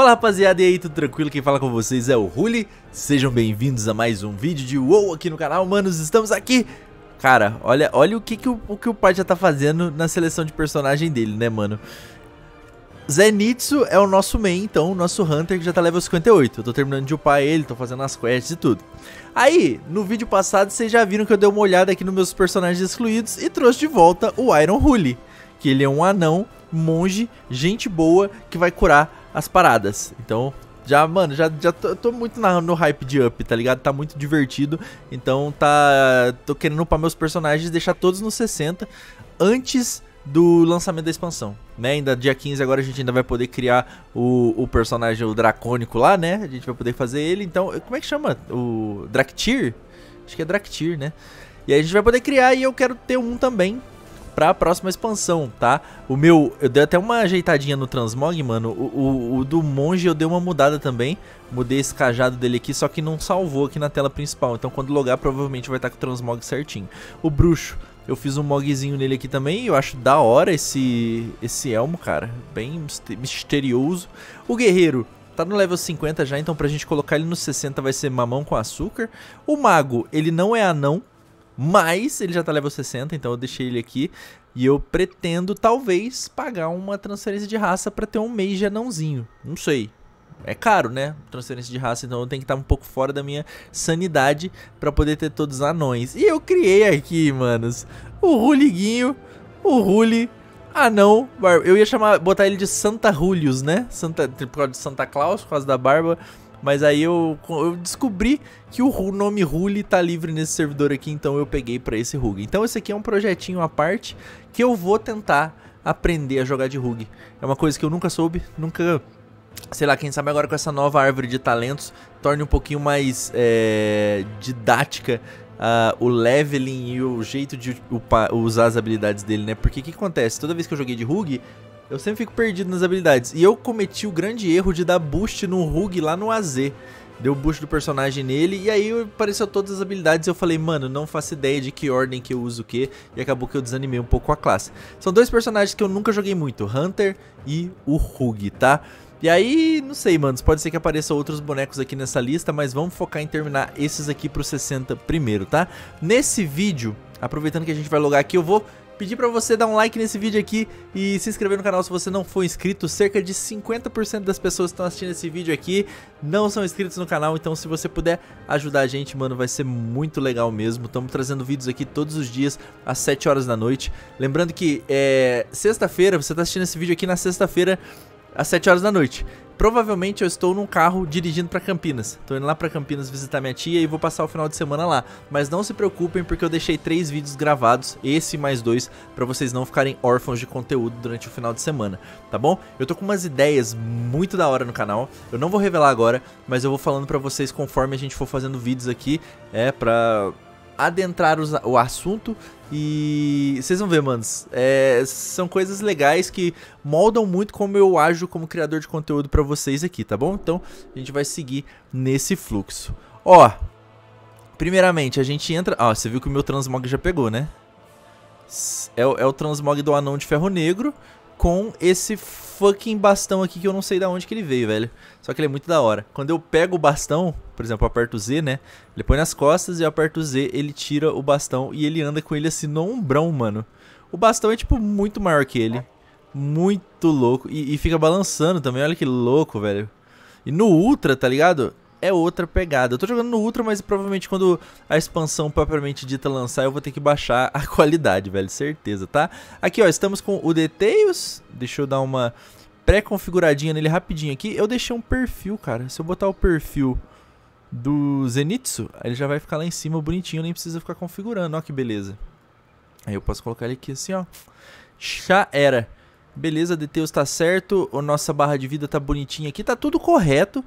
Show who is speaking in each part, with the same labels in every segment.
Speaker 1: Fala rapaziada, e aí, tudo tranquilo? Quem fala com vocês é o Ruli. Sejam bem-vindos a mais um vídeo de WoW aqui no canal, manos. Estamos aqui Cara, olha, olha o que, que o, o que o pai já tá fazendo na seleção de personagem dele, né, mano? Zenitsu é o nosso main, então, o nosso Hunter que já tá level 58. Eu tô terminando de upar ele, tô fazendo as quests e tudo. Aí, no vídeo passado, vocês já viram que eu dei uma olhada aqui nos meus personagens excluídos e trouxe de volta o Iron Huli, que ele é um anão, monge, gente boa, que vai curar as paradas. Então, já, mano, já, já tô, tô muito na, no hype de Up, tá ligado? Tá muito divertido. Então, tá. Tô querendo upar meus personagens, deixar todos no 60 antes do lançamento da expansão, né? Ainda dia 15 agora a gente ainda vai poder criar o, o personagem o dracônico lá, né? A gente vai poder fazer ele, então, como é que chama? O Draktir? Acho que é Draktir, né? E aí a gente vai poder criar e eu quero ter um também, pra próxima expansão, tá? O meu, eu dei até uma ajeitadinha no transmog, mano. O, o, o do monge eu dei uma mudada também. Mudei esse cajado dele aqui, só que não salvou aqui na tela principal. Então quando logar, provavelmente vai estar com o transmog certinho. O bruxo, eu fiz um mogzinho nele aqui também. Eu acho da hora esse, esse elmo, cara. Bem misterioso. O guerreiro, tá no level 50 já, então pra gente colocar ele no 60 vai ser mamão com açúcar. O mago, ele não é anão, mas ele já tá level 60, então eu deixei ele aqui. E eu pretendo, talvez, pagar uma transferência de raça para ter um mês de anãozinho. Não sei. É caro, né? Transferência de raça, então eu tenho que estar tá um pouco fora da minha sanidade para poder ter todos os anões. E eu criei aqui, manos, o Ruliguinho, o Ruli, anão, barba. Eu ia chamar, botar ele de Santa Rulius, né? Santa, por causa de Santa Claus, por causa da barba. Mas aí eu, eu descobri que o nome Rule tá livre nesse servidor aqui, então eu peguei para esse Rug. Então esse aqui é um projetinho à parte que eu vou tentar aprender a jogar de Rug. É uma coisa que eu nunca soube, nunca sei lá, quem sabe agora com essa nova árvore de talentos, torne um pouquinho mais é, didática uh, o leveling e o jeito de upar, usar as habilidades dele, né? Porque o que acontece? Toda vez que eu joguei de Rug, eu sempre fico perdido nas habilidades. E eu cometi o grande erro de dar boost no Rug lá no AZ. Deu boost do personagem nele, e aí apareceu todas as habilidades e eu falei, mano, não faço ideia de que ordem que eu uso o que, e acabou que eu desanimei um pouco com a classe. São dois personagens que eu nunca joguei muito, Hunter e o Rug, tá? E aí, não sei, mano, pode ser que apareçam outros bonecos aqui nessa lista, mas vamos focar em terminar esses aqui pro 60 primeiro, tá? Nesse vídeo, aproveitando que a gente vai logar aqui, eu vou pedir pra você dar um like nesse vídeo aqui e se inscrever no canal se você não for inscrito. Cerca de 50% das pessoas que estão assistindo esse vídeo aqui não são inscritos no canal, então se você puder ajudar a gente, mano, vai ser muito legal mesmo. Estamos trazendo vídeos aqui todos os dias, às 7 horas da noite. Lembrando que é sexta-feira, você está assistindo esse vídeo aqui na sexta-feira, às 7 horas da noite. Provavelmente eu estou num carro dirigindo para Campinas. Estou indo lá para Campinas visitar minha tia e vou passar o final de semana lá. Mas não se preocupem porque eu deixei três vídeos gravados, esse mais dois, para vocês não ficarem órfãos de conteúdo durante o final de semana, tá bom? Eu tô com umas ideias muito da hora no canal. Eu não vou revelar agora, mas eu vou falando para vocês conforme a gente for fazendo vídeos aqui, é para adentrar os, o assunto e vocês vão ver, manos. É, são coisas legais que moldam muito como eu ajo como criador de conteúdo para vocês aqui, tá bom? Então a gente vai seguir nesse fluxo. Ó, primeiramente a gente entra. Ó, você viu que o meu transmog já pegou, né? É, é o transmog do anão de ferro negro com esse fucking bastão aqui que eu não sei da onde que ele veio, velho. Só que ele é muito da hora. Quando eu pego o bastão, por exemplo, eu aperto Z, né? Ele põe nas costas e eu aperto Z, ele tira o bastão e ele anda com ele assim no ombrão, mano. O bastão é, tipo, muito maior que ele. Muito louco. E, e fica balançando também, olha que louco, velho. E no Ultra, tá ligado? é outra pegada. Eu tô jogando no Ultra, mas provavelmente quando a expansão propriamente dita lançar, eu vou ter que baixar a qualidade, velho, certeza, tá? Aqui, ó, estamos com o Details, deixa eu dar uma pré-configuradinha nele rapidinho aqui. Eu deixei um perfil, cara, se eu botar o perfil do Zenitsu, ele já vai ficar lá em cima bonitinho, nem precisa ficar configurando, ó que beleza. Aí eu posso colocar ele aqui assim, ó. Já era. Beleza, Details tá certo, a nossa barra de vida tá bonitinha aqui, tá tudo correto.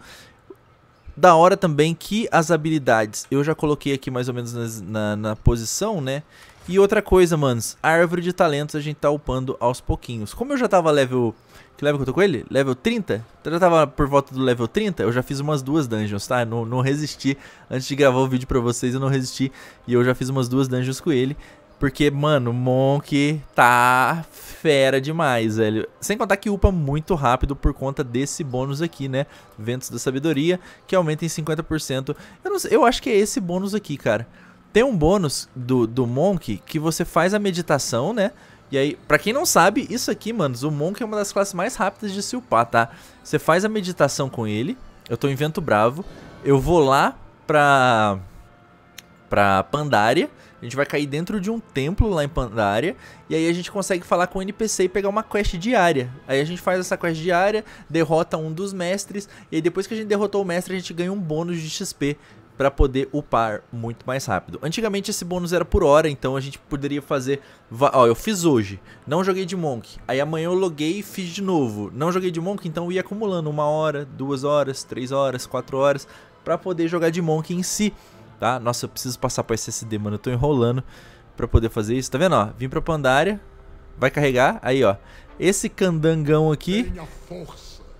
Speaker 1: Da hora também que as habilidades, eu já coloquei aqui mais ou menos na, na, na posição, né? E outra coisa, manos, a árvore de talentos a gente tá upando aos pouquinhos. Como eu já tava level... Que level que eu tô com ele? Level 30? Então eu já tava por volta do level 30, eu já fiz umas duas dungeons, tá? não, não resisti, antes de gravar o vídeo pra vocês eu não resisti. E eu já fiz umas duas dungeons com ele. Porque, mano, Monk tá fera demais, velho. Sem contar que upa muito rápido por conta desse bônus aqui, né? Ventos da Sabedoria, que aumenta em 50%. Eu, não sei, eu acho que é esse bônus aqui, cara. Tem um bônus do, do Monk que você faz a meditação, né? E aí, pra quem não sabe, isso aqui, mano, o Monk é uma das classes mais rápidas de se upar, tá? Você faz a meditação com ele, eu tô em Vento Bravo, eu vou lá pra... pra Pandaria... A gente vai cair dentro de um templo lá em Pandaria. E aí a gente consegue falar com o NPC e pegar uma quest diária. Aí a gente faz essa quest diária, derrota um dos mestres. E aí depois que a gente derrotou o mestre, a gente ganha um bônus de XP para poder upar muito mais rápido. Antigamente esse bônus era por hora, então a gente poderia fazer... Ó, eu fiz hoje, não joguei de Monk, aí amanhã eu loguei e fiz de novo. Não joguei de Monk, então eu ia acumulando uma hora, duas horas, três horas, quatro horas, para poder jogar de Monk em si tá? Nossa, eu preciso passar para SSD, mano, eu tô enrolando para poder fazer isso. Tá vendo, ó? Vim para Pandaria, vai carregar, aí, ó. Esse candangão aqui,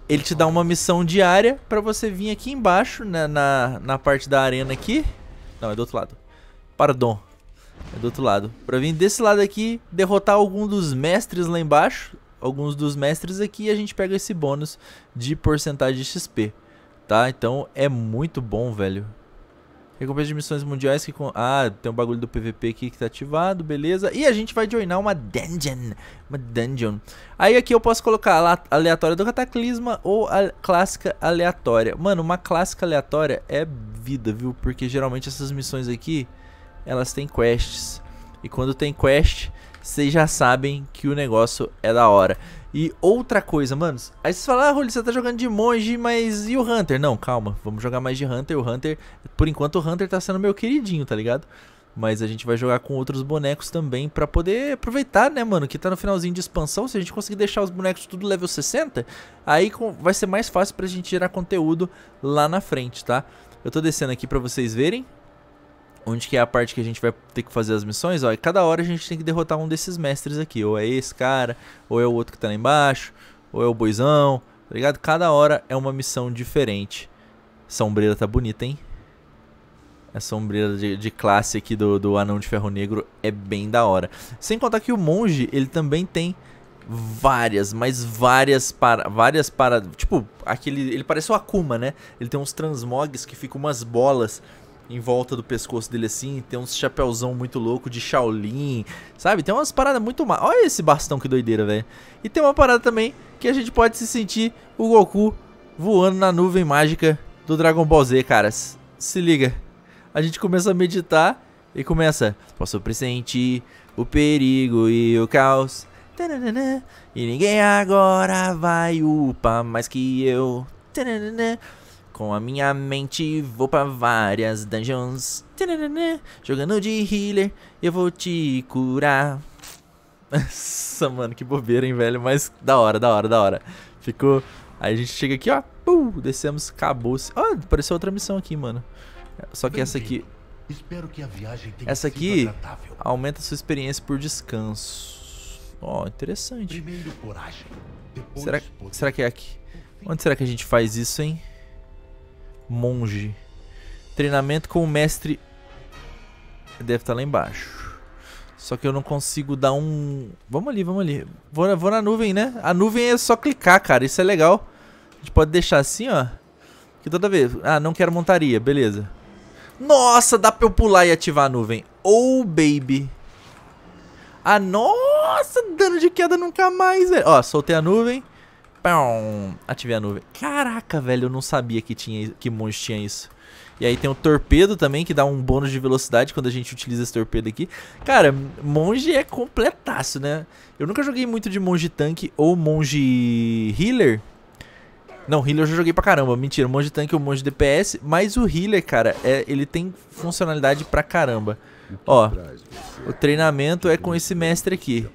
Speaker 1: ele te dá uma missão diária para você vir aqui embaixo, né, na, na parte da arena aqui. Não, é do outro lado. Pardon. É do outro lado. Pra vir desse lado aqui, derrotar algum dos mestres lá embaixo, alguns dos mestres aqui, e a gente pega esse bônus de porcentagem de XP. Tá? Então é muito bom, velho. Recompensa de missões mundiais que... Com... Ah, tem um bagulho do PVP aqui que tá ativado, beleza. E a gente vai joinar uma dungeon. Uma dungeon. Aí aqui eu posso colocar a aleatória do cataclisma ou a clássica aleatória. Mano, uma clássica aleatória é vida, viu? Porque geralmente essas missões aqui, elas têm quests. E quando tem quest, vocês já sabem que o negócio é da hora. E outra coisa, mano, aí vocês falam, ah, Rolly, você tá jogando de monge, mas e o Hunter? Não, calma, vamos jogar mais de Hunter. O Hunter, por enquanto, o Hunter tá sendo meu queridinho, tá ligado? Mas a gente vai jogar com outros bonecos também para poder aproveitar, né, mano? Que tá no finalzinho de expansão. Se a gente conseguir deixar os bonecos tudo level 60, aí vai ser mais fácil pra gente gerar conteúdo lá na frente, tá? Eu tô descendo aqui pra vocês verem. Onde que é a parte que a gente vai ter que fazer as missões, ó, e cada hora a gente tem que derrotar um desses mestres aqui, ou é esse cara, ou é o outro que tá lá embaixo, ou é o boizão, tá ligado? Cada hora é uma missão diferente. Essa ombreira tá bonita, hein? Essa ombreira de, de, classe aqui do, do Anão de Ferro Negro é bem da hora. Sem contar que o monge, ele também tem várias, mas várias para várias para, tipo, aquele ele parece o Akuma, né? Ele tem uns transmogs que ficam umas bolas em volta do pescoço dele assim, tem uns chapéuzão muito louco de Shaolin, sabe? Tem umas paradas muito mal. Olha esse bastão que doideira, velho. E tem uma parada também que a gente pode se sentir o Goku voando na nuvem mágica do Dragon Ball Z, caras. se liga. A gente começa a meditar e começa: "Posso pressentir o perigo e o caos". Tananana, e ninguém agora vai upar mais que eu. Tananana. Com a minha mente vou pra várias dungeons. Jogando de healer, eu vou te curar. Nossa, mano, que bobeira, hein, velho? Mas da hora, da hora, da hora. Ficou. Aí a gente chega aqui, ó. descemos, acabou-se. Ah, apareceu outra missão aqui, mano. Só que essa aqui. Que essa aqui aumenta sua experiência por descanso. Ó, oh, interessante. Primeiro, coragem, será, será que é aqui? Onde será que a gente faz isso, hein? Monge. Treinamento com o mestre. Deve estar lá embaixo. Só que eu não consigo dar um... Vamos ali, vamos ali. Vou na, vou na nuvem, né? A nuvem é só clicar, cara. Isso é legal. A gente pode deixar assim, ó. Que toda vez... Ah, não quero montaria. Beleza. Nossa, dá pra eu pular e ativar a nuvem. Oh, baby. Ah, nossa, dano de queda nunca mais, velho. Ó, soltei a nuvem. Pão, ativei a nuvem. Caraca, velho, eu não sabia que tinha que monge tinha isso. E aí tem o torpedo também, que dá um bônus de velocidade quando a gente utiliza esse torpedo aqui. Cara, monge é completaço, né? Eu nunca joguei muito de monge tanque ou monge healer. Não, healer eu já joguei pra caramba. Mentira, monge tanque ou monge DPS. Mas o healer, cara, é, ele tem funcionalidade pra caramba. Ó, o treinamento é com esse mestre aqui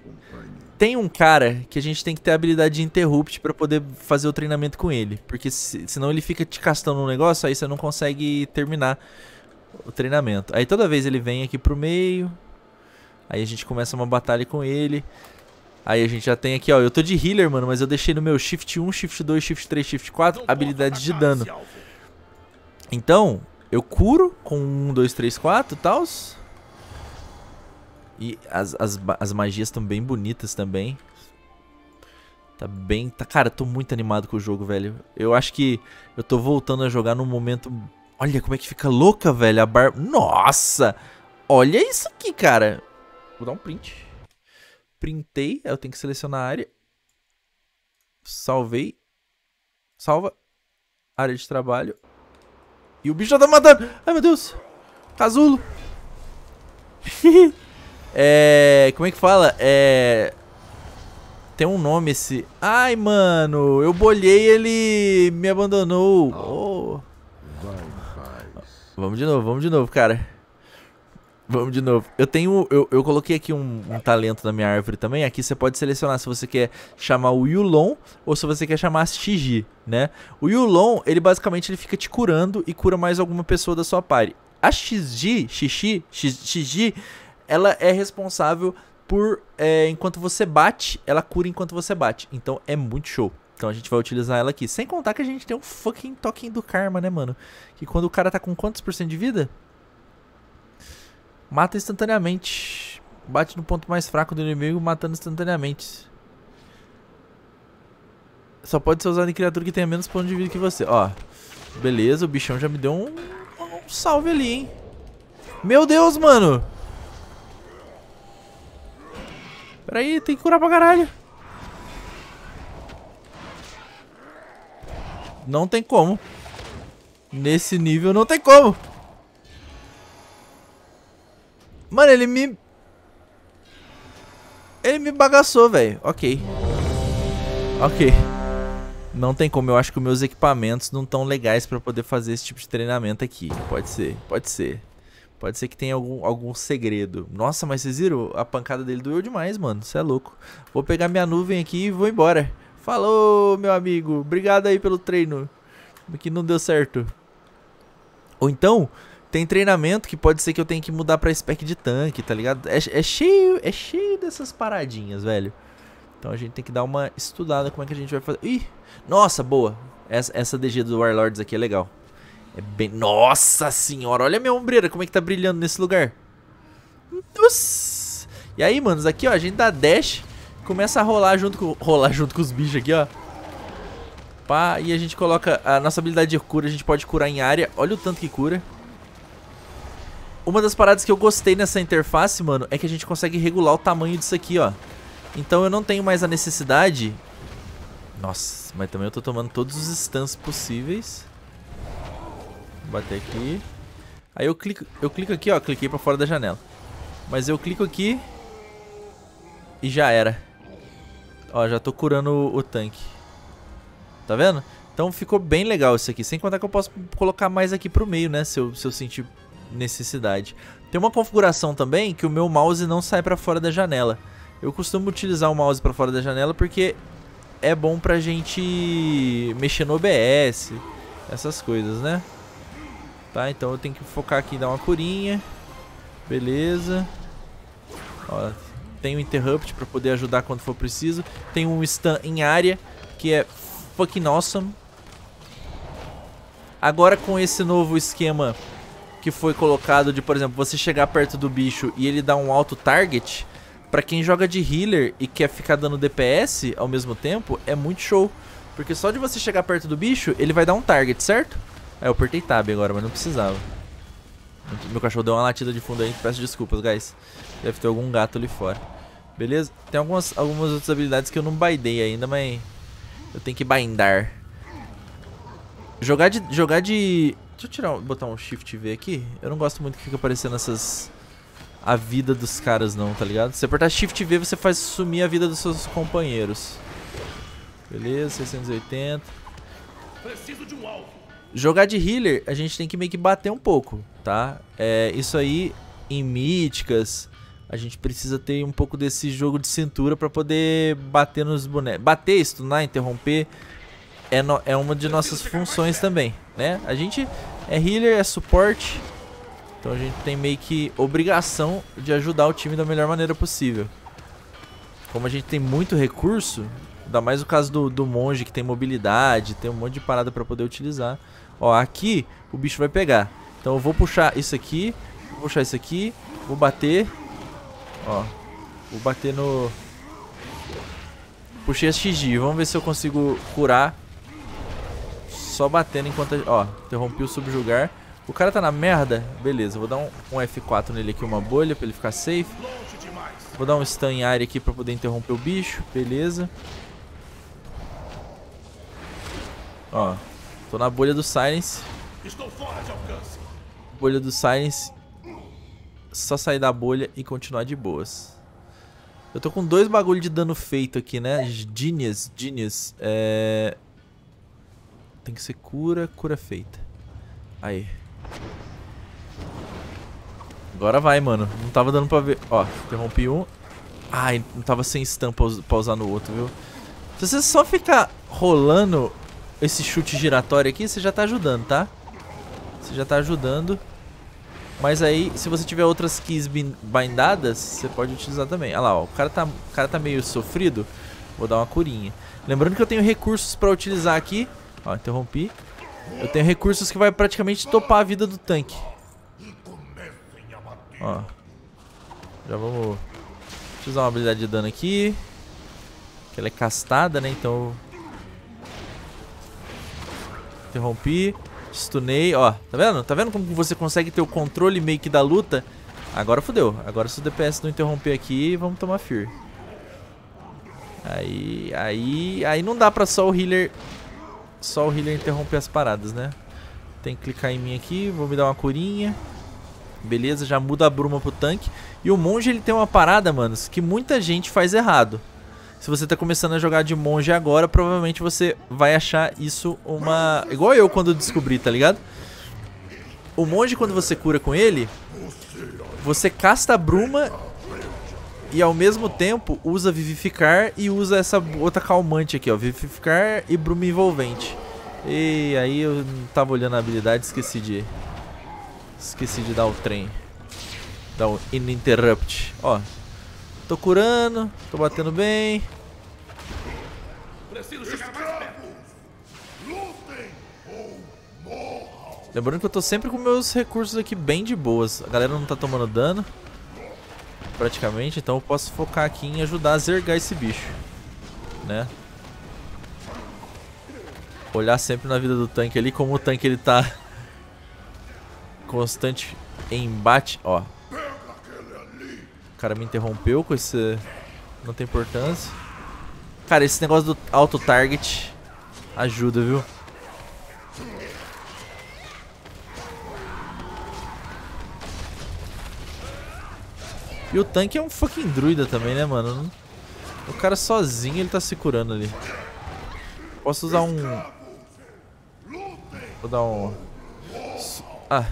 Speaker 1: tem um cara que a gente tem que ter a habilidade de interrupt para poder fazer o treinamento com ele. Porque se, senão ele fica te castando um negócio, aí você não consegue terminar o treinamento. Aí toda vez ele vem aqui pro meio. Aí a gente começa uma batalha com ele. Aí a gente já tem aqui, ó. Eu tô de healer, mano, mas eu deixei no meu shift 1, shift 2, shift 3, shift 4, habilidades de dano. Então, eu curo com 1, 2, 3, 4 e tals. E as, as, as magias estão bem bonitas também. Tá bem... Tá, cara, eu tô muito animado com o jogo, velho. Eu acho que eu tô voltando a jogar num momento... Olha como é que fica louca, velho. A bar... Nossa! Olha isso aqui, cara. Vou dar um print. Printei. Eu tenho que selecionar a área. Salvei. Salva. Área de trabalho. E o bicho já tá matando. Ai, meu Deus. Casulo. Tá É. Como é que fala? É. Tem um nome esse. Ai, mano, eu bolhei ele me abandonou. Oh. oh. Vamos de novo, vamos de novo, cara. Vamos de novo. Eu tenho. Eu, eu coloquei aqui um, um talento na minha árvore também. Aqui você pode selecionar se você quer chamar o Yulon ou se você quer chamar a Tigi, né? O Yulon, ele basicamente ele fica te curando e cura mais alguma pessoa da sua party. A XG, Xixi, Xixi, ela é responsável por é, enquanto você bate, ela cura enquanto você bate. Então é muito show. Então a gente vai utilizar ela aqui. Sem contar que a gente tem um fucking token do karma, né, mano? Que quando o cara tá com quantos por cento de vida? Mata instantaneamente. Bate no ponto mais fraco do inimigo, matando instantaneamente. Só pode ser usado em criatura que tenha menos ponto de vida que você. Ó, beleza, o bichão já me deu um, um salve ali, hein? Meu Deus, mano! Peraí, tem que curar pra caralho. Não tem como. Nesse nível não tem como. Mano, ele me... Ele me bagaçou, velho. Ok. Ok. Não tem como. Eu acho que meus equipamentos não estão legais pra poder fazer esse tipo de treinamento aqui. Pode ser. Pode ser. Pode ser que tenha algum, algum segredo. Nossa, mas vocês viram? A pancada dele doeu demais, mano. Você é louco. Vou pegar minha nuvem aqui e vou embora. Falou, meu amigo. Obrigado aí pelo treino. Que não deu certo. Ou então, tem treinamento que pode ser que eu tenha que mudar pra spec de tanque, tá ligado? É, é cheio, é cheio dessas paradinhas, velho. Então a gente tem que dar uma estudada como é que a gente vai fazer. Ih! Nossa, boa! Essa, essa DG do Warlords aqui é legal. É bem... Nossa senhora, olha a minha ombreira, como é que tá brilhando nesse lugar. Nossa. E aí, manos, aqui, ó, a gente dá dash, começa a rolar junto com, rolar junto com os bichos aqui, ó. Pá, e a gente coloca a nossa habilidade de cura, a gente pode curar em área. Olha o tanto que cura. Uma das paradas que eu gostei nessa interface, mano, é que a gente consegue regular o tamanho disso aqui, ó. Então eu não tenho mais a necessidade... Nossa, mas também eu tô tomando todos os stuns possíveis. Bater aqui. Aí eu clico, eu clico aqui, ó. Cliquei pra fora da janela. Mas eu clico aqui. E já era. Ó, já tô curando o, o tanque. Tá vendo? Então ficou bem legal isso aqui. Sem contar que eu posso colocar mais aqui pro meio, né? Se eu, se eu sentir necessidade. Tem uma configuração também que o meu mouse não sai pra fora da janela. Eu costumo utilizar o mouse pra fora da janela porque é bom pra gente mexer no OBS, essas coisas, né? Tá, então eu tenho que focar aqui em dar uma curinha. Beleza. Ó, tem um interrupt pra poder ajudar quando for preciso. Tem um stun em área, que é fucking awesome. Agora com esse novo esquema que foi colocado de, por exemplo, você chegar perto do bicho e ele dar um alto target, para quem joga de healer e quer ficar dando DPS ao mesmo tempo, é muito show. Porque só de você chegar perto do bicho, ele vai dar um target, certo? É, eu apertei tab agora, mas não precisava. Meu cachorro deu uma latida de fundo aí, peço desculpas, guys. Deve ter algum gato ali fora. Beleza? Tem algumas, algumas outras habilidades que eu não baidei ainda, mas... Eu tenho que bindar. Jogar de... Jogar de... Deixa eu tirar, botar um Shift V aqui. Eu não gosto muito que fica aparecendo essas... A vida dos caras não, tá ligado? Se apertar Shift V, você faz sumir a vida dos seus companheiros. Beleza, 680. Preciso de um alvo. Jogar de healer, a gente tem que meio que bater um pouco, tá? É, isso aí, em míticas, a gente precisa ter um pouco desse jogo de cintura para poder bater nos bonecos. Bater, stunar, interromper, é, no, é uma de nossas funções também, né? A gente é healer, é suporte, então a gente tem meio que obrigação de ajudar o time da melhor maneira possível. Como a gente tem muito recurso, Ainda mais o caso do, do monge que tem mobilidade, tem um monte de parada para poder utilizar. Ó, aqui o bicho vai pegar. Então eu vou puxar isso aqui, vou puxar isso aqui, vou bater. Ó, vou bater no... Puxei a XG, vamos ver se eu consigo curar. Só batendo enquanto... Ó, interrompi o subjugar. O cara tá na merda? Beleza, vou dar um, um F4 nele aqui, uma bolha pra ele ficar safe. Vou dar um stun em área aqui pra poder interromper o bicho, beleza. Beleza. Ó, tô na bolha do Silence. Estou fora de alcance. Bolha do Silence. Só sair da bolha e continuar de boas. Eu tô com dois bagulho de dano feito aqui, né? Genius, genius. É... Tem que ser cura, cura feita. Aí. Agora vai, mano. Não tava dando pra ver. Ó, interrompi um. Ai, não tava sem stun pra usar no outro, viu? Se você só ficar rolando esse chute giratório aqui, você já tá ajudando, tá? Você já tá ajudando. Mas aí, se você tiver outras keys bindadas, você pode utilizar também. Olha lá, ó, o, cara tá, o cara tá meio sofrido. Vou dar uma curinha. Lembrando que eu tenho recursos pra utilizar aqui. Ó, interrompi. Eu tenho recursos que vai praticamente topar a vida do tanque. Ó. Já vamos... Deixa eu usar uma habilidade de dano aqui. Que ela é castada, né? Então interrompi. Stunei, ó. Tá vendo? Tá vendo como você consegue ter o controle meio que da luta? Agora fodeu. Agora se o DPS não interromper aqui, vamos tomar Fear. Aí, aí, aí não dá pra só o healer... Só o healer interromper as paradas, né? Tem que clicar em mim aqui, vou me dar uma curinha. Beleza, já muda a bruma pro tanque. E o monge, ele tem uma parada, manos, que muita gente faz errado. Se você tá começando a jogar de monge agora, provavelmente você vai achar isso uma... Igual eu quando descobri, tá ligado? O monge, quando você cura com ele, você casta a bruma e ao mesmo tempo usa vivificar e usa essa outra calmante aqui, ó. Vivificar e bruma envolvente. E aí eu tava olhando a habilidade esqueci de... Esqueci de dar o trem. Dar o ininterrupt. Ó. Tô curando, tô batendo bem. Lembrando que eu tô sempre com meus recursos aqui bem de boas. A galera não tá tomando dano. Praticamente, então eu posso focar aqui em ajudar a zergar esse bicho. Né? Olhar sempre na vida do tanque ali, como o tanque ele tá... Constante embate. Ó. O cara me interrompeu com esse... Não tem importância. Cara, esse negócio do auto-target ajuda, viu? E o tanque é um fucking druida também, né, mano? O cara sozinho, ele tá se curando ali. Posso usar um... Vou dar um... Ah,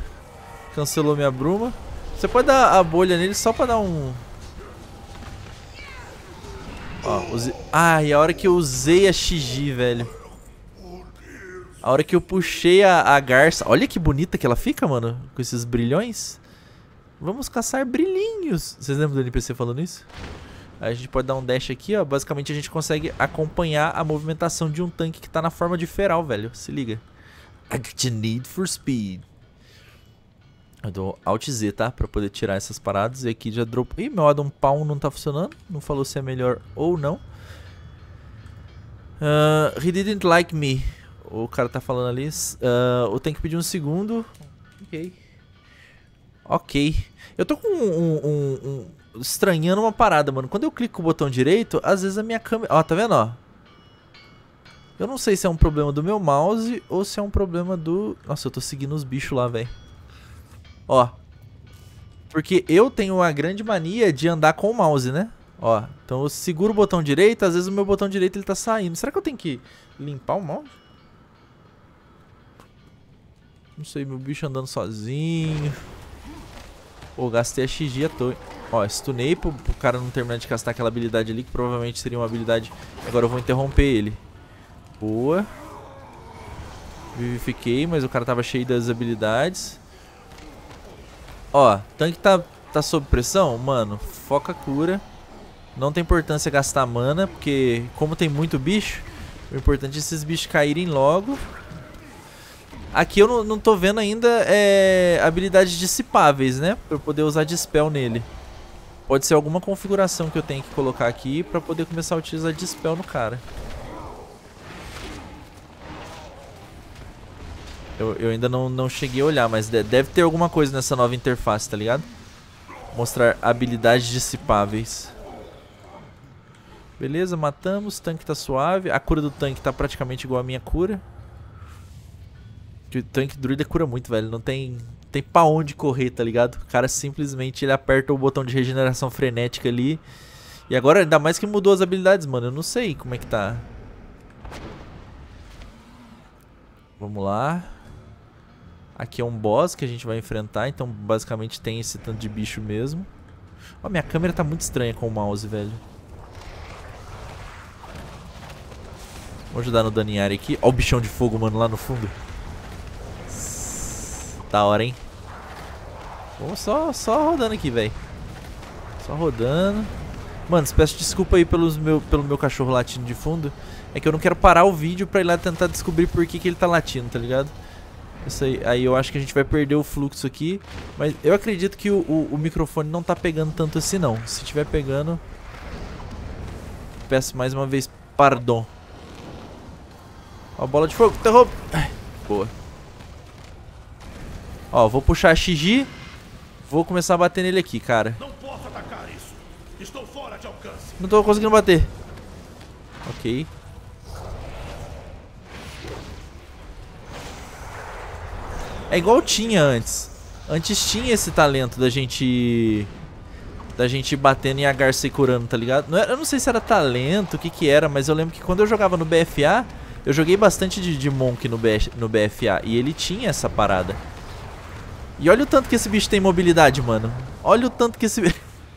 Speaker 1: cancelou minha bruma. Você pode dar a bolha nele só pra dar um... Ó, use... Ah, e a hora que eu usei a xg velho. A hora que eu puxei a, a garça... Olha que bonita que ela fica, mano. Com esses brilhões. Vamos caçar brilhinhos. Vocês lembram do NPC falando isso? A gente pode dar um dash aqui, ó. Basicamente a gente consegue acompanhar a movimentação de um tanque que tá na forma de feral, velho. Se liga. I Need for Speed. Eu dou Alt Z, tá? Pra poder tirar essas paradas. E aqui já dropo... Ih, meu Adam Pawn não tá funcionando. Não falou se é melhor ou não. Uh, he didn't like me. O cara tá falando ali. Uh, ah, eu tenho que pedir um segundo. Ok. Ok. Eu tô com um, um, um, estranhando uma parada, mano. Quando eu clico com o botão direito, às vezes a minha câmera... Ó, tá vendo, ó? Eu não sei se é um problema do meu mouse ou se é um problema do... Nossa, eu tô seguindo os bichos lá, velho. Ó. Porque eu tenho uma grande mania de andar com o mouse, né? Ó, então eu seguro o botão direito, às vezes o meu botão direito ele tá saindo. Será que eu tenho que limpar o mouse? Não sei, meu bicho andando sozinho... Pô, gastei a é XG à toa. Ó, stunei pro, pro cara não terminar de castar aquela habilidade ali, que provavelmente seria uma habilidade... Agora eu vou interromper ele. Boa. Vivifiquei, mas o cara tava cheio das habilidades. Ó, tanque tá, tá sob pressão? Mano, foca a cura. Não tem importância gastar mana, porque como tem muito bicho, o importante é esses bichos caírem logo. Aqui eu não, não tô vendo ainda é, habilidades dissipáveis, né? Pra eu poder usar Dispel nele. Pode ser alguma configuração que eu tenho que colocar aqui pra poder começar a utilizar Dispel no cara. Eu, eu ainda não, não cheguei a olhar, mas deve ter alguma coisa nessa nova interface, tá ligado? Mostrar habilidades dissipáveis. Beleza, matamos. tanque tá suave. A cura do tanque tá praticamente igual a minha cura que o tanque druida cura muito, velho. Não tem, tem pra onde correr, tá ligado? O cara simplesmente ele aperta o botão de regeneração frenética ali. E agora, ainda mais que mudou as habilidades, mano. Eu não sei como é que tá. Vamos lá. Aqui é um boss que a gente vai enfrentar, então basicamente tem esse tanto de bicho mesmo. Ó, minha câmera tá muito estranha com o mouse, velho. Vou ajudar no área aqui. Ó o bichão de fogo, mano, lá no fundo hora, hein? Vamos só, só rodando aqui, velho. Só rodando. Mano, peço desculpa aí pelos meu, pelo meu cachorro latindo de fundo. É que eu não quero parar o vídeo pra ir lá tentar descobrir por que, que ele tá latindo, tá ligado? Isso aí, aí eu acho que a gente vai perder o fluxo aqui. Mas eu acredito que o, o, o microfone não tá pegando tanto assim, não. Se tiver pegando... Peço mais uma vez pardon. Ó, bola de fogo. Interrompe. Tá boa. Ó, vou puxar a Shiji. Vou começar a bater nele aqui, cara. Não posso atacar isso. Estou fora de alcance. Não tô conseguindo bater. Ok. É igual tinha antes. Antes tinha esse talento da gente... Da gente batendo em agar e curando, tá ligado? Não era, eu não sei se era talento, o que que era, mas eu lembro que quando eu jogava no BFA, eu joguei bastante de, de Monk no, no BFA, e ele tinha essa parada. E olha o tanto que esse bicho tem mobilidade, mano. Olha o tanto que esse...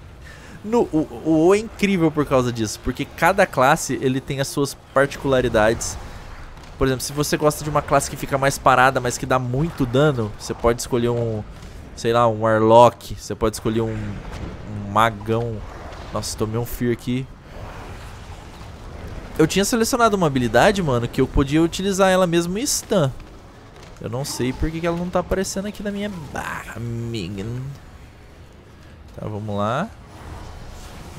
Speaker 1: no, o, o O é incrível por causa disso, porque cada classe ele tem as suas particularidades. Por exemplo, se você gosta de uma classe que fica mais parada, mas que dá muito dano, você pode escolher um, sei lá, um Warlock, você pode escolher um, um Magão. Nossa, tomei um Fear aqui. Eu tinha selecionado uma habilidade, mano, que eu podia utilizar ela mesmo em stun. Eu não sei porque que ela não tá aparecendo aqui na minha barra, amiga. Tá, vamos lá.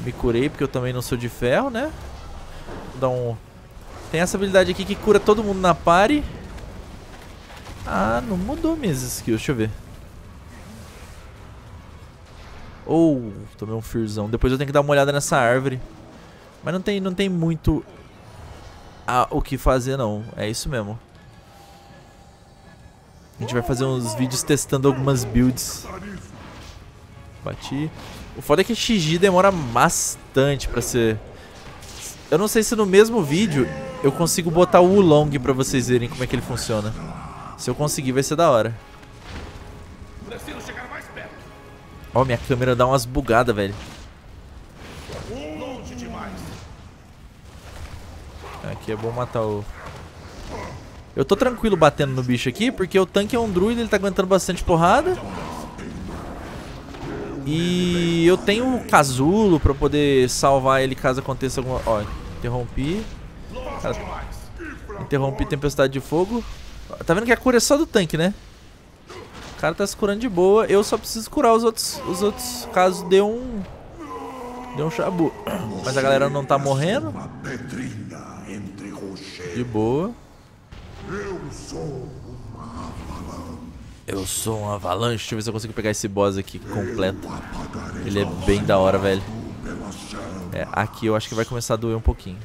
Speaker 1: Me curei porque eu também não sou de ferro, né? Vou dar um... Tem essa habilidade aqui que cura todo mundo na pare. Ah, não mudou minhas skills, deixa eu ver. Ou, oh, tomei um firzão. Depois eu tenho que dar uma olhada nessa árvore. Mas não tem, não tem muito a, o que fazer, não. É isso mesmo. A gente vai fazer uns vídeos testando algumas builds. Bati. O foda é que Shiji demora bastante pra ser... Eu não sei se no mesmo vídeo eu consigo botar o long pra vocês verem como é que ele funciona. Se eu conseguir vai ser da hora. Ó, oh, minha câmera dá umas bugadas, velho. Aqui é bom matar o... Eu tô tranquilo batendo no bicho aqui, porque o tanque é um druida, ele tá aguentando bastante porrada. E eu tenho o casulo pra poder salvar ele caso aconteça alguma... Ó, interrompi. Cara, interrompi tempestade de fogo. Tá vendo que a cura é só do tanque, né? O cara tá se curando de boa. Eu só preciso curar os outros, os outros caso dê um... Deu um chabu. Mas a galera não tá morrendo. De boa. Eu sou uma avalanche. Eu sou uma avalanche. Deixa eu ver se eu consigo pegar esse boss aqui completo. Ele é bem da hora, velho. É, aqui eu acho que vai começar a doer um pouquinho.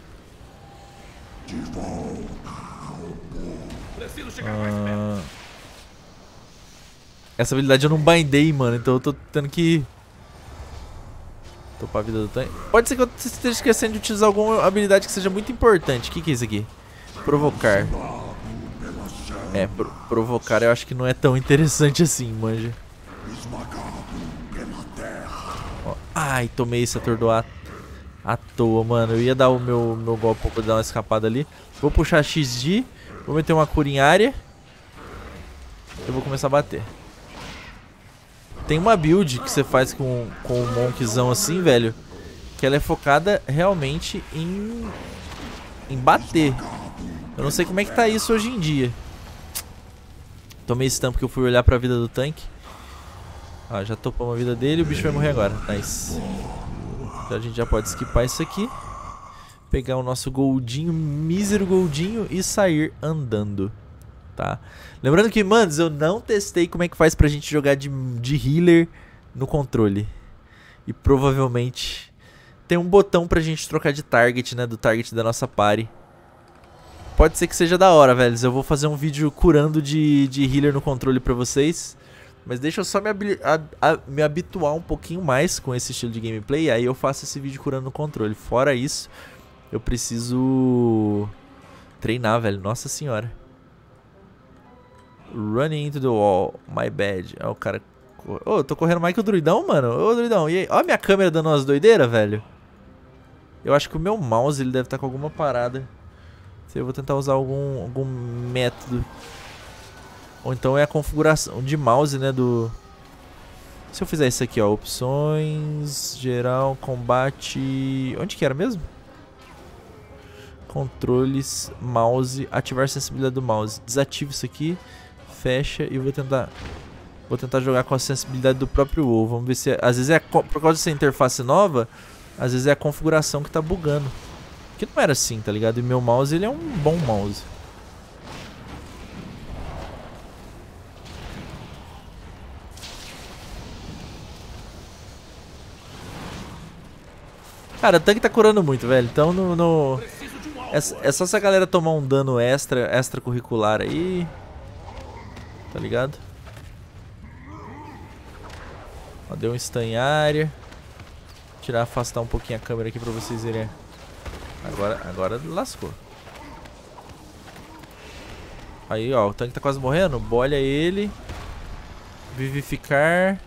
Speaker 1: Ah... Essa habilidade eu não bindei, mano. Então eu tô tendo que Topar a vida do tanque. Pode ser que eu esteja esquecendo de utilizar alguma habilidade que seja muito importante. O que, que é isso aqui? Provocar. É, pro provocar eu acho que não é tão interessante assim, manja. Ó, ai, tomei esse atordoado à toa, mano. Eu ia dar o meu, meu golpe pra dar uma escapada ali. Vou puxar XD. Vou meter uma cura em área. Eu vou começar a bater. Tem uma build que você faz com, com um monkzão assim, velho. Que ela é focada realmente em... Em bater. Eu não sei como é que tá isso hoje em dia. Tomei esse tampo que eu fui olhar pra vida do tanque. Ó, ah, já topamos a vida dele e o bicho vai morrer agora. Nice. Então a gente já pode skipar isso aqui. Pegar o nosso goldinho, mísero goldinho e sair andando. Tá? Lembrando que, manos, eu não testei como é que faz pra gente jogar de, de healer no controle. E provavelmente tem um botão pra gente trocar de target, né? Do target da nossa party. Pode ser que seja da hora, velhos. Eu vou fazer um vídeo curando de, de healer no controle pra vocês. Mas deixa eu só me, a, a, me habituar um pouquinho mais com esse estilo de gameplay. Aí eu faço esse vídeo curando no controle. Fora isso, eu preciso treinar, velho. Nossa senhora. Running into the wall. My bad. Ó, o cara... Ô, oh, tô correndo mais que o Druidão, mano. Ô, Druidão, e aí? Ó a minha câmera dando umas doideiras, velho. Eu acho que o meu mouse, ele deve estar tá com alguma parada. Então eu vou tentar usar algum, algum método. Ou então é a configuração de mouse, né, do... Se eu fizer isso aqui, ó, opções, geral, combate... Onde que era mesmo? Controles, mouse, ativar sensibilidade do mouse. Desativo isso aqui, fecha e vou tentar... Vou tentar jogar com a sensibilidade do próprio WoW. Vamos ver se... É, às vezes é... Por causa dessa interface nova, às vezes é a configuração que tá bugando. Que não era assim, tá ligado? E meu mouse, ele é um bom mouse. Cara, o tanque tá curando muito, velho. Então, no... no... É, é só se a galera tomar um dano extra, extracurricular aí. Tá ligado? Ó, deu um stun área. Tirar, afastar um pouquinho a câmera aqui pra vocês verem Agora, agora lascou. Aí, ó, o tanque tá quase morrendo. Bolha ele. Vivificar.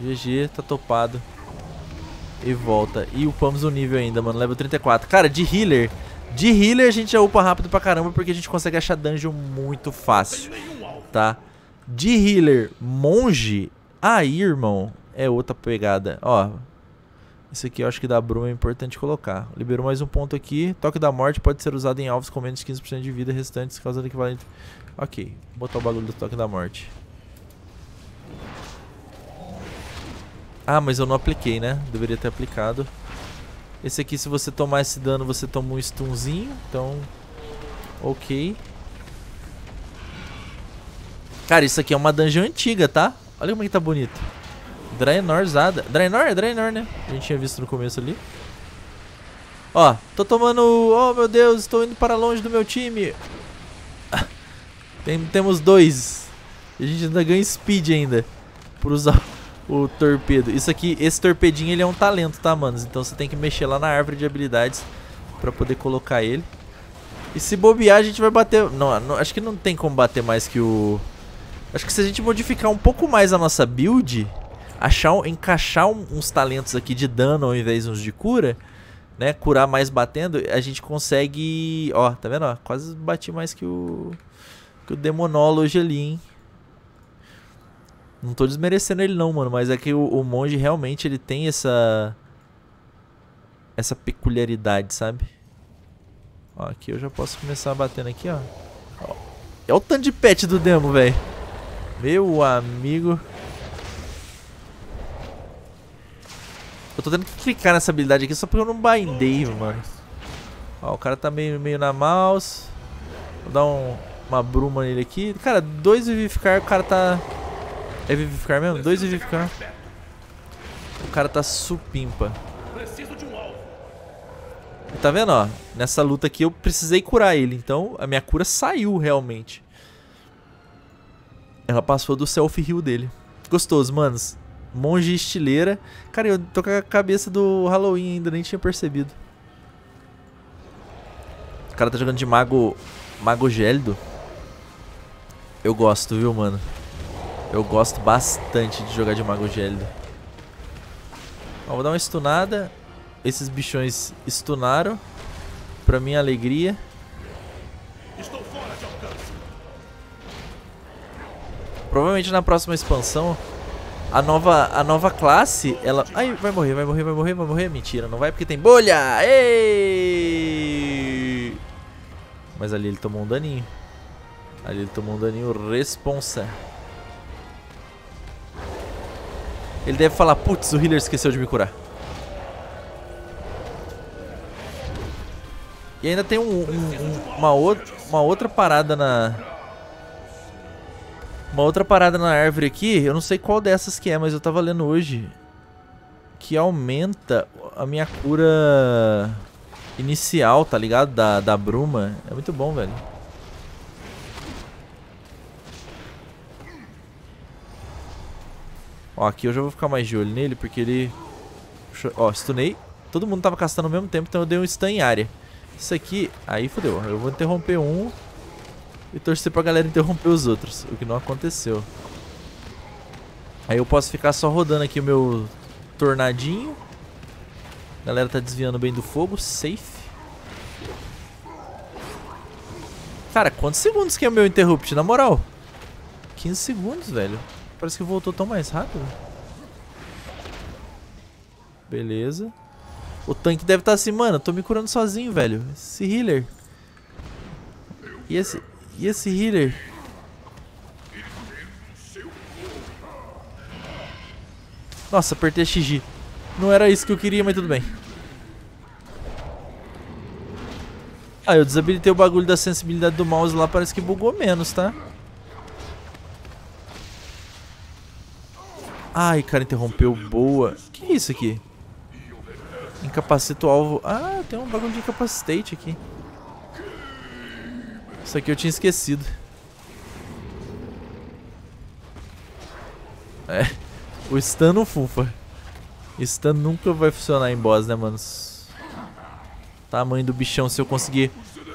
Speaker 1: GG, tá topado. E volta. E upamos o nível ainda, mano. Level 34. Cara, de healer. De healer a gente já upa rápido pra caramba porque a gente consegue achar dungeon muito fácil, tá? De healer, monge, aí, irmão, é outra pegada. Ó, esse aqui eu acho que da Bruma é importante colocar. Liberou mais um ponto aqui. Toque da morte pode ser usado em alvos com menos 15% de vida restantes, causando equivalente... Ok, vou botar o bagulho do toque da morte. Ah, mas eu não apliquei, né? Deveria ter aplicado. Esse aqui, se você tomar esse dano, você toma um stunzinho. Então, ok. Cara, isso aqui é uma dungeon antiga, tá? Olha como é que tá bonito. Draenorzada. Draenor é Draenor, né? A gente tinha visto no começo ali. Ó, tô tomando... Oh, meu Deus, estou indo para longe do meu time. Tem, temos dois. A gente ainda ganha speed ainda. Por usar o torpedo. Isso aqui, esse torpedinho, ele é um talento, tá, manos? Então você tem que mexer lá na árvore de habilidades pra poder colocar ele. E se bobear, a gente vai bater... Não, não, acho que não tem como bater mais que o... Acho que se a gente modificar um pouco mais a nossa build achar, encaixar uns talentos aqui de dano ao invés uns de cura, né? Curar mais batendo, a gente consegue, ó, tá vendo? Ó, quase bati mais que o que o demonologe ali, hein? Não tô desmerecendo ele não, mano, mas é que o, o monge realmente ele tem essa essa peculiaridade, sabe? Ó, aqui eu já posso começar batendo aqui, ó. ó. Olha é o tanto de pet do demo, velho. Meu amigo. Eu tô tendo que clicar nessa habilidade aqui só porque eu não bindei, mano. Ó, o cara tá meio, meio na mouse. Vou dar um, uma bruma nele aqui. Cara, dois vivificar, o cara tá... É vivificar mesmo? Dois vivificar. O cara tá supimpa. tá vendo, ó? Nessa luta aqui eu precisei curar ele, então a minha cura saiu realmente. Ela passou do self-heal dele. Gostoso, manos. Monge estileira. Cara, eu tô com a cabeça do Halloween ainda, nem tinha percebido. O cara tá jogando de mago. Mago gélido. Eu gosto, viu, mano? Eu gosto bastante de jogar de mago gélido. Ó, vou dar uma stunada. Esses bichões stunaram. Pra minha alegria. Provavelmente na próxima expansão a nova, a nova classe, ela... Ai, vai morrer, vai morrer, vai morrer, vai morrer. Mentira, não vai porque tem bolha. Ei! Mas ali ele tomou um daninho. Ali ele tomou um daninho responsa. Ele deve falar, putz, o healer esqueceu de me curar. E ainda tem um, um, um, uma, outra, uma outra parada na, uma outra parada na árvore aqui, eu não sei qual dessas que é, mas eu tava lendo hoje. Que aumenta a minha cura inicial, tá ligado? Da, da bruma. É muito bom, velho. Ó, aqui eu já vou ficar mais de olho nele, porque ele... Ó, stunei. Todo mundo tava castando ao mesmo tempo, então eu dei um stun em área. Isso aqui... Aí fodeu. Eu vou interromper um e torcer pra galera interromper os outros, o que não aconteceu. Aí eu posso ficar só rodando aqui o meu tornadinho. A galera tá desviando bem do fogo, safe. Cara, quantos segundos que é o meu interrupt, na moral? 15 segundos, velho. Parece que voltou tão mais rápido. Beleza. O tanque deve estar tá assim, mano, eu tô me curando sozinho, velho. Esse healer. E esse... E esse healer? Nossa, apertei XG. Não era isso que eu queria, mas tudo bem. Ah, eu desabilitei o bagulho da sensibilidade do mouse lá, parece que bugou menos, tá? Ai, cara, interrompeu. Boa. O que é isso aqui? Incapacita o alvo. Ah, tem um bagulho de incapacitate aqui. Isso aqui eu tinha esquecido. É. O stun não fufa. Stun nunca vai funcionar em boss, né, manos? Tamanho do bichão, se eu conseguir...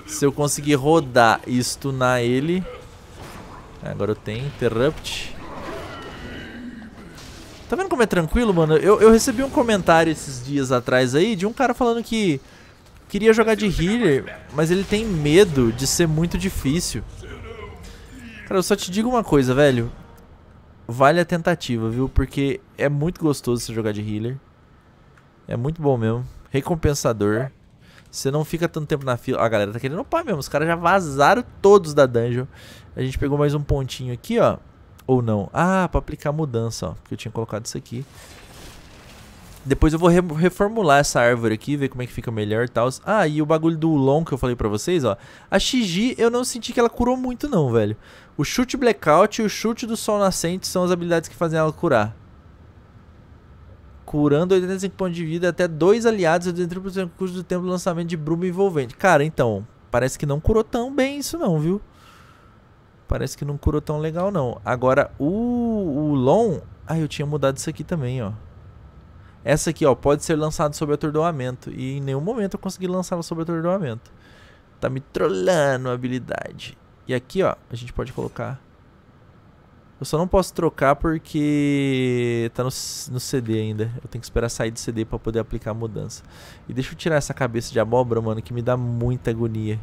Speaker 1: Se eu conseguir rodar e stunar ele... Agora eu tenho Interrupt. Tá vendo como é tranquilo, mano? Eu, eu recebi um comentário esses dias atrás aí de um cara falando que queria jogar de healer, mas ele tem medo de ser muito difícil. Cara, eu só te digo uma coisa, velho. Vale a tentativa, viu? Porque é muito gostoso você jogar de healer. É muito bom mesmo. Recompensador. Você não fica tanto tempo na fila. A galera tá querendo upar mesmo. Os caras já vazaram todos da dungeon. A gente pegou mais um pontinho aqui, ó. Ou não. Ah, pra aplicar mudança, ó. Porque eu tinha colocado isso aqui. Depois eu vou re reformular essa árvore aqui, ver como é que fica melhor e tal. Ah, e o bagulho do Long que eu falei pra vocês, ó. A Xigi eu não senti que ela curou muito não, velho. O chute Blackout e o chute do Sol Nascente são as habilidades que fazem ela curar. Curando 85 pontos de vida até dois aliados e 80% do custo do tempo do lançamento de Bruma envolvente. Cara, então, parece que não curou tão bem isso não, viu? Parece que não curou tão legal não. Agora, o, o Long... Ah, eu tinha mudado isso aqui também, ó. Essa aqui, ó, pode ser lançada sob atordoamento. E em nenhum momento eu consegui lançá-la sob atordoamento. Tá me trollando a habilidade. E aqui, ó, a gente pode colocar. Eu só não posso trocar porque tá no, no CD ainda. Eu tenho que esperar sair do CD pra poder aplicar a mudança. E deixa eu tirar essa cabeça de abóbora, mano, que me dá muita agonia.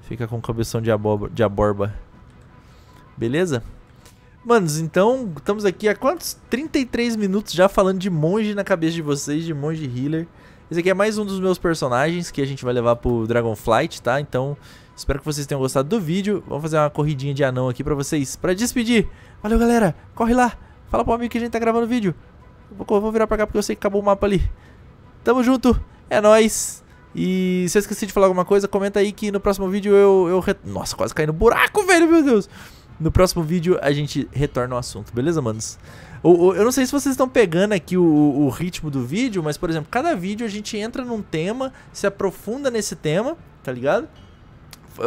Speaker 1: Fica com cabeção de abóbora, de aborba. Beleza? Manos, então estamos aqui há quantos? 33 minutos já falando de monge na cabeça de vocês, de monge healer. Esse aqui é mais um dos meus personagens que a gente vai levar pro Dragonflight, tá? Então, espero que vocês tenham gostado do vídeo. Vamos fazer uma corridinha de anão aqui pra vocês, pra despedir. Valeu, galera. Corre lá. Fala pro amigo que a gente tá gravando o vídeo. vou virar pra cá porque eu sei que acabou o mapa ali. Tamo junto. É nóis. E se eu esqueci de falar alguma coisa, comenta aí que no próximo vídeo eu... eu re... Nossa, quase caí no buraco, velho, meu Deus. No próximo vídeo a gente retorna ao assunto, beleza, manos? Eu não sei se vocês estão pegando aqui o, o, ritmo do vídeo, mas, por exemplo, cada vídeo a gente entra num tema, se aprofunda nesse tema, tá ligado?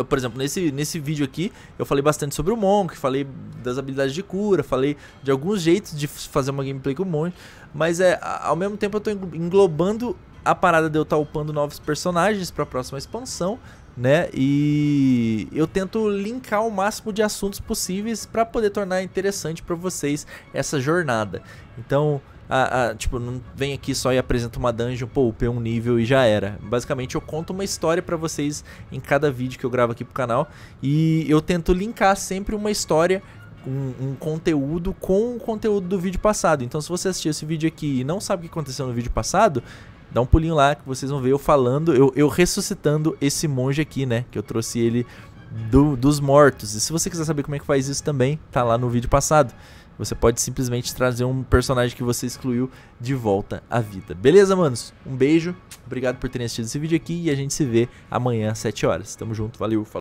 Speaker 1: Por exemplo, nesse, nesse vídeo aqui, eu falei bastante sobre o Monk, falei das habilidades de cura, falei de alguns jeitos de fazer uma gameplay com o Monk, mas é, ao mesmo tempo eu tô englobando a parada de eu estar tá upando novos personagens para a próxima expansão né? E eu tento linkar o máximo de assuntos possíveis para poder tornar interessante para vocês essa jornada. Então, a, a, tipo, não vem aqui só e apresenta uma dungeon, pô, upei é um nível e já era. Basicamente eu conto uma história para vocês em cada vídeo que eu gravo aqui pro canal e eu tento linkar sempre uma história um, um, conteúdo com o conteúdo do vídeo passado. Então, se você assistiu esse vídeo aqui e não sabe o que aconteceu no vídeo passado, Dá um pulinho lá que vocês vão ver eu falando, eu, eu ressuscitando esse monge aqui, né? Que eu trouxe ele do, dos mortos. E se você quiser saber como é que faz isso também, tá lá no vídeo passado. Você pode simplesmente trazer um personagem que você excluiu de volta à vida. Beleza, manos? Um beijo, obrigado por terem assistido esse vídeo aqui e a gente se vê amanhã às 7 horas. Tamo junto, valeu, falou.